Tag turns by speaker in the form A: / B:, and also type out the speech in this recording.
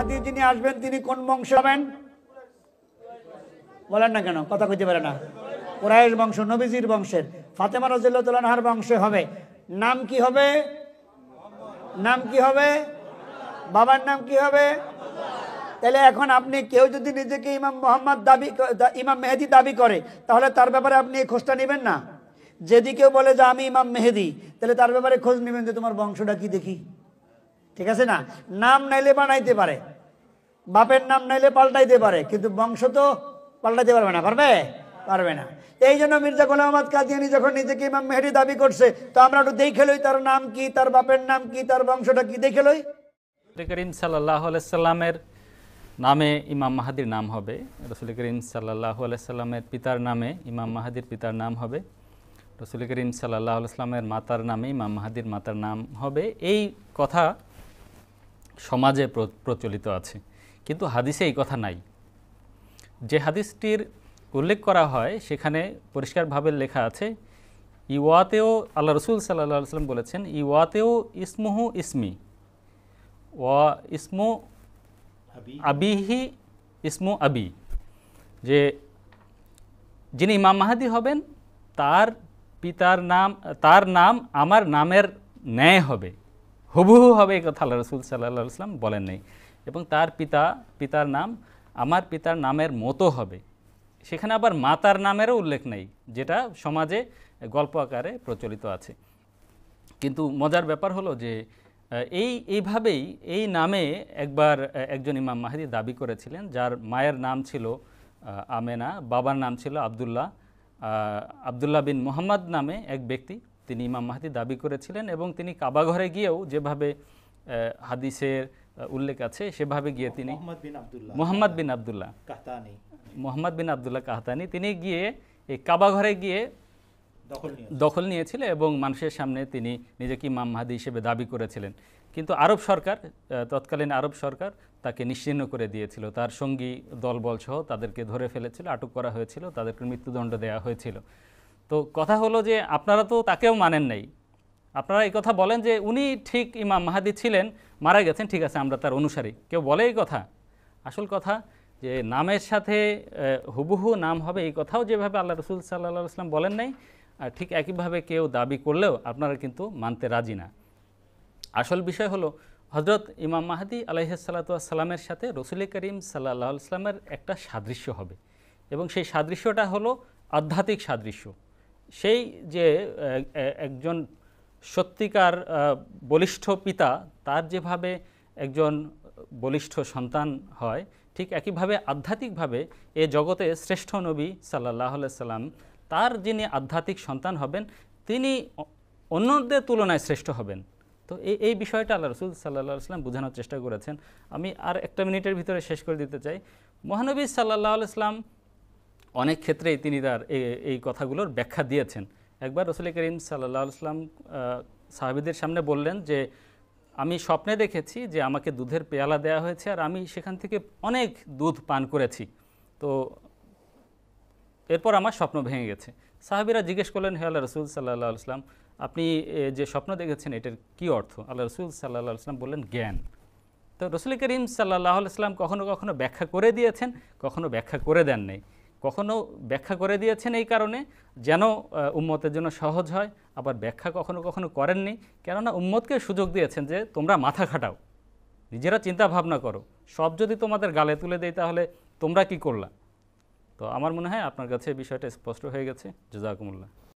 A: মাহাদি যিনি আসবেন তিনি কোন বংশ হবেন বলেন না কেন কথা কইতে পারে না কোরআশ বংশ নবীজির বংশের ফাতেমা রাজিল্লাহার বংশে হবে নাম কি হবে নাম কি হবে বাবার নাম কি হবে তাহলে এখন আপনি কেউ যদি নিজেকে ইমাম মোহাম্মদ দাবি ইমাম মেহেদি দাবি করে তাহলে তার ব্যাপারে আপনি এই খোঁজটা নেবেন না যদি কেউ বলে যে আমি ইমাম মেহেদি তাহলে তার ব্যাপারে খোঁজ নেবেন যে তোমার বংশটা কি দেখি ঠিক আছে না নাম নাইলে বানাইতে পারে বাপের নাম নাইলে পাল্টাইতে পারে কিন্তু বংশ তো পাল্টাইতে পারবে না পারবে পারবে না এই জন্য মির্জা গোলাম আহমদ কাদিয়ানি যখন নিজেকে ইমাম মেহেরি দাবি করছে তো আমরা একটু দেখে লই তার নাম কি তার বাপের নাম কি তার বংশটা কি দেখে লই
B: করিম সাল্লাহ সাল্লামের নামে ইমাম মাহাদির নাম হবে রসুল করিম সাল্লাহ সাল্লামের পিতার নামে ইমাম মাহাদির পিতার নাম হবে রসুল করিম সাল্লাহ সাল্লামের মাতার নামে ইমাম মাহাদির মাতার নাম হবে এই কথা সমাজে প্রচলিত আছে কিন্তু হাদিসে এই কথা নাই যে হাদিসটির উল্লেখ করা হয় সেখানে পরিষ্কারভাবে লেখা আছে ইওয়াতেও আল্লাহ রসুল সাল্লাহ সাল্লাম বলেছেন ইওয়াতেও ইসমুহু ইসমি ওয়া ইসমু আবিহি ইসমু আবি যে যিনি ইমাম মাহাদি হবেন তার পিতার নাম তার নাম আমার নামের ন্যায় হবে হুবহু হবে কথা আল্লাহ রসুল সাল্লাহ ইসলাম বলেন নাই এবং তার পিতা পিতার নাম আমার পিতার নামের মতো হবে সেখানে আবার মাতার নামেরও উল্লেখ নেই যেটা সমাজে গল্প আকারে প্রচলিত আছে কিন্তু মজার ব্যাপার হলো যে এই এইভাবেই এই নামে একবার একজন ইমাম মাহাদি দাবি করেছিলেন যার মায়ের নাম ছিল আমেনা বাবার নাম ছিল আবদুল্লাহ আবদুল্লাহ বিন মোহাম্মদ নামে এক ব্যক্তি তিনি ইমাম মাহাদি দাবি করেছিলেন এবং তিনি কাবাঘরে গিয়েও যেভাবে হাদিসের উল্লেখ আছে সেভাবে গিয়ে তিনি Mohammed bin Abdullah Qahtani Mohammed bin Abdullah Qahtani তিনি গিয়ে এই কাবাঘরে গিয়ে দখল নিয়েছিল এবং মানুষের সামনে তিনি নিজেকে ইমাম মাহাদি হিসেবে দাবি করেছিলেন কিন্তু আরব সরকার তৎকালীন আরব সরকার তাকে নিশ্চিহ্ন করে দিয়েছিল তার সঙ্গী দলবল সহ তাদেরকে ধরে ফেলেছিল আটক করা হয়েছিল তাদেরকে মৃত্যুদণ্ড দেওয়া হয়েছিল তো কথা হলো যে আপনারা তো তাকেও মানেন নাই আপনারা এই কথা বলেন যে উনি ঠিক ইমাম মাহাদি ছিলেন মারা গেছেন ঠিক আছে আমরা তার অনুসারী কেউ বলে এই কথা আসল কথা যে নামের সাথে হুবহু নাম হবে এই কথাও যেভাবে আল্লাহ রসুল সাল্লাহ আসলাম বলেন নাই আর ঠিক একইভাবে কেউ দাবি করলেও আপনারা কিন্তু মানতে রাজি না আসল বিষয় হলো হজরত ইমাম মাহাদি আলাইসাল্লাতুয়াসাল্লামের সাথে রসুল করিম সাল্লাহ আসলামের একটা সাদৃশ্য হবে এবং সেই সাদৃশ্যটা হলো আধ্যাত্মিক সাদৃশ্য সেই যে একজন সত্যিকার বলিষ্ঠ পিতা তার যেভাবে একজন বলিষ্ঠ সন্তান হয় ঠিক একইভাবে আধ্যাত্মিকভাবে এ জগতে শ্রেষ্ঠ নবী সাল্লাহ সাল্লাম তার যিনি আধ্যাত্মিক সন্তান হবেন তিনি অন্যদের তুলনায় শ্রেষ্ঠ হবেন তো এই এই বিষয়টা আল্লাহ রসুল সাল্লাহ সাল্লাম বোঝানোর চেষ্টা করেছেন আমি আর একটা মিনিটের ভিতরে শেষ করে দিতে চাই মহানবী সাল্লাহ সাল্লাম অনেক ক্ষেত্রেই তিনি তার এই কথাগুলোর ব্যাখ্যা দিয়েছেন একবার রসুল করিম সাল্লা সাল্লাম সাহাবিদের সামনে বললেন যে আমি স্বপ্নে দেখেছি যে আমাকে দুধের পেয়ালা দেয়া হয়েছে আর আমি সেখান থেকে অনেক দুধ পান করেছি তো এরপর আমার স্বপ্ন ভেঙে গেছে সাহাবিরা জিজ্ঞেস করলেন হে আল্লাহ রসুল সাল্লাহ আসলাম আপনি যে স্বপ্ন দেখেছেন এটার কি অর্থ আল্লাহ রসুল সাল্লাহ আসলাম বললেন জ্ঞান তো রসুল করিম সাল্লাহ আসলাম কখনো কখনো ব্যাখ্যা করে দিয়েছেন কখনো ব্যাখ্যা করে দেন নাই কখনো ব্যাখ্যা করে দিয়েছেন এই কারণে যেন উম্মতের জন্য সহজ হয় আবার ব্যাখ্যা কখনো কখনো করেননি কেননা উম্মতকে সুযোগ দিয়েছেন যে তোমরা মাথা খাটাও নিজেরা চিন্তা ভাবনা করো সব যদি তোমাদের গালে তুলে দেয় তাহলে তোমরা কি করলা তো আমার মনে হয় আপনার কাছে বিষয়টা স্পষ্ট হয়ে গেছে জোজাকুমুল্লাহ